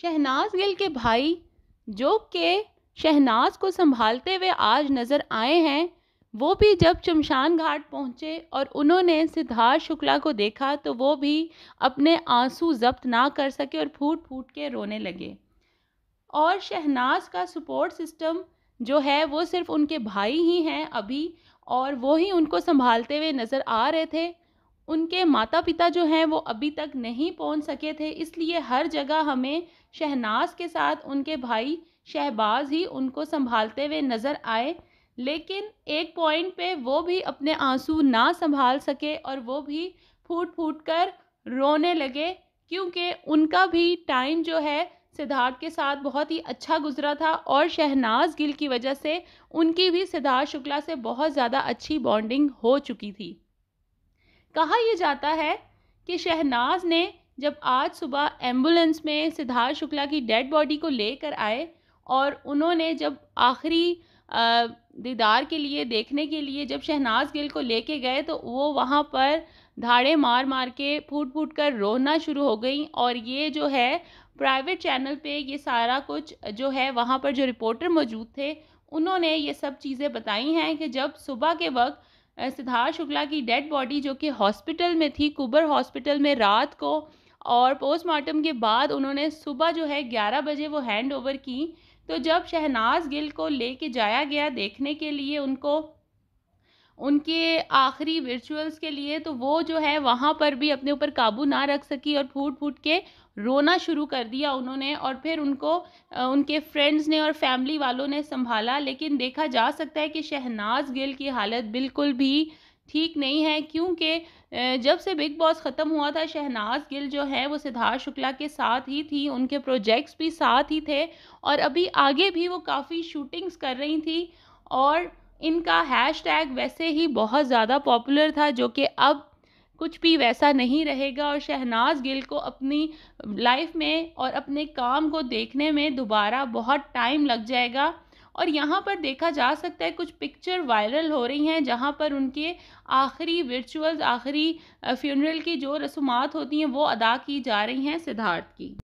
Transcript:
शहनाज गिल के भाई जो के शहनाज को संभालते हुए आज नज़र आए हैं वो भी जब शमशान घाट पहुँचे और उन्होंने सिद्धार्थ शुक्ला को देखा तो वो भी अपने आंसू जब्त ना कर सके और फूट फूट के रोने लगे और शहनाज का सपोर्ट सिस्टम जो है वो सिर्फ उनके भाई ही हैं अभी और वो ही उनको संभालते हुए नज़र आ रहे थे उनके माता पिता जो हैं वो अभी तक नहीं पहुंच सके थे इसलिए हर जगह हमें शहनाज के साथ उनके भाई शहबाज ही उनको संभालते हुए नज़र आए लेकिन एक पॉइंट पे वो भी अपने आंसू ना संभाल सके और वो भी फूट फूट कर रोने लगे क्योंकि उनका भी टाइम जो है सिद्धार्थ के साथ बहुत ही अच्छा गुजरा था और शहनाज गिल की वजह से उनकी भी सिद्धार्थ शुक्ला से बहुत ज़्यादा अच्छी बॉन्डिंग हो चुकी थी कहा यह जाता है कि शहनाज ने जब आज सुबह एम्बुलेंस में सिद्धार्थ शुक्ला की डेड बॉडी को लेकर आए और उन्होंने जब आखिरी दीदार के लिए देखने के लिए जब शहनाज गिल को लेके गए तो वो वहाँ पर धाड़े मार मार के फूट फूट कर रोना शुरू हो गई और ये जो है प्राइवेट चैनल पे ये सारा कुछ जो है वहाँ पर जो रिपोर्टर मौजूद थे उन्होंने ये सब चीज़ें बताई हैं कि जब सुबह के वक्त सिद्धार्थ शुक्ला की डेड बॉडी जो कि हॉस्पिटल में थी कुबर हॉस्पिटल में रात को और पोस्टमार्टम के बाद उन्होंने सुबह जो है ग्यारह बजे वो हैंड ओवर की तो जब शहनाज गिल को ले जाया गया देखने के लिए उनको उनके आखिरी रिचुअल्स के लिए तो वो जो है वहाँ पर भी अपने ऊपर काबू ना रख सकी और फूट फूट के रोना शुरू कर दिया उन्होंने और फिर उनको उनके फ्रेंड्स ने और फैमिली वालों ने संभाला लेकिन देखा जा सकता है कि शहनाज गिल की हालत बिल्कुल भी ठीक नहीं है क्योंकि जब से बिग बॉस ख़त्म हुआ था शहनाज गिल जो है वो सिद्धार्थ शुक्ला के साथ ही थी उनके प्रोजेक्ट्स भी साथ ही थे और अभी आगे भी वो काफ़ी शूटिंग्स कर रही थी और इनका हैश टैग वैसे ही बहुत ज़्यादा पॉपुलर था जो कि अब कुछ भी वैसा नहीं रहेगा और शहनाज गिल को अपनी लाइफ में और अपने काम को देखने में दोबारा बहुत टाइम लग जाएगा और यहाँ पर देखा जा सकता है कुछ पिक्चर वायरल हो रही हैं जहाँ पर उनके आखिरी विचुअल आखिरी फ्यूनरल की जो रसूमात होती हैं वो अदा की जा रही हैं सिद्धार्थ की